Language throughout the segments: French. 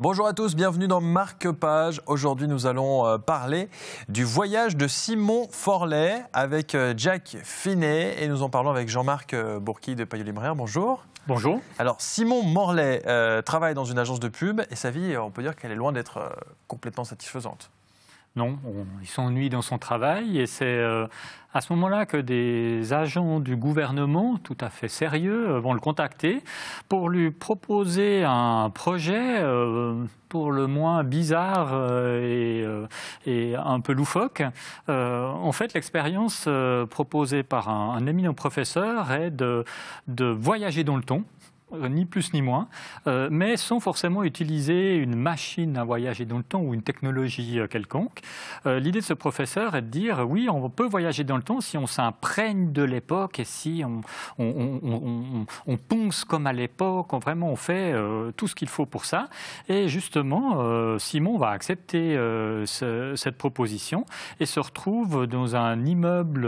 Bonjour à tous, bienvenue dans Marque Page. Aujourd'hui, nous allons euh, parler du voyage de Simon Forlet avec euh, Jack Finet et nous en parlons avec Jean-Marc euh, Bourqui de Payot Libraire. Bonjour. Bonjour. Alors, Simon Morlet travaille dans une agence de pub et sa vie, on peut dire qu'elle est loin d'être complètement satisfaisante. Non, il s'ennuie dans son travail et c'est euh, à ce moment-là que des agents du gouvernement tout à fait sérieux euh, vont le contacter pour lui proposer un projet euh, pour le moins bizarre et, un peu loufoque. en fait, l'expérience proposée par un, éminent professeur est de, de voyager dans le temps euh, ni plus ni moins, euh, mais sans forcément utiliser une machine à voyager dans le temps ou une technologie euh, quelconque. L'idée de ce professeur est de dire oui, on peut voyager dans le temps si on s'imprègne de l'époque et si on, on, on, ponce comme à l'époque, vraiment on fait tout ce qu'il faut pour ça. Et justement, Simon va accepter cette proposition et se retrouve dans un immeuble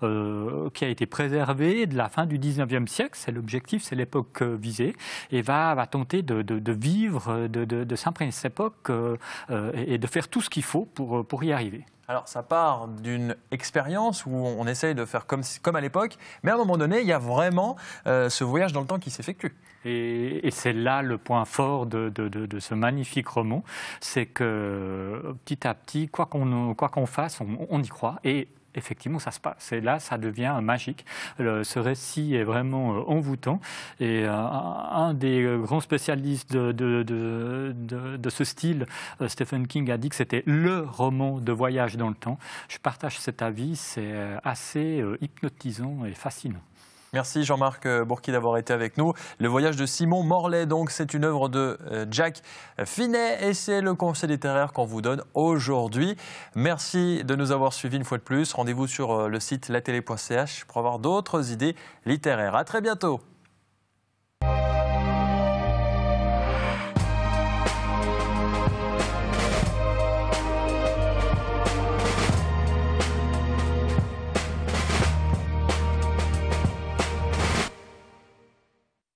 qui a été préservé de la fin du 19e siècle. C'est l'objectif, c'est l'époque euh, visée et va, va tenter de, de, vivre euh, de, de s'imprégner cette époque euh, et, de faire tout ce qu'il faut pour, pour y arriver. Alors ça part d'une expérience où on essaye de faire comme, comme à l'époque, mais à un moment donné, il y a vraiment ce voyage dans le temps qui s'effectue. Et, c'est là le point fort de, de, de, ce magnifique roman, c'est que petit à petit, quoi qu'on qu'on fasse, on, on y croit. Et effectivement, ça se passe. Et là, ça devient magique. ce récit est vraiment euh, envoûtant. Et euh, un des euh, grands spécialistes de, ce style, Stephen King, a dit que c'était le roman de voyage dans le temps. Je partage cet avis. C'est assez hypnotisant et fascinant. Merci Jean-Marc euh, Bourqui d'avoir été avec nous. Le voyage de Simon Morlaix, donc, c'est une œuvre de euh, Jack Finet et c'est le conseil littéraire qu'on vous donne aujourd'hui. Merci de nous avoir suivis une fois de plus. Rendez-vous sur euh, le site latélé.ch pour avoir d'autres idées littéraires. À très bientôt.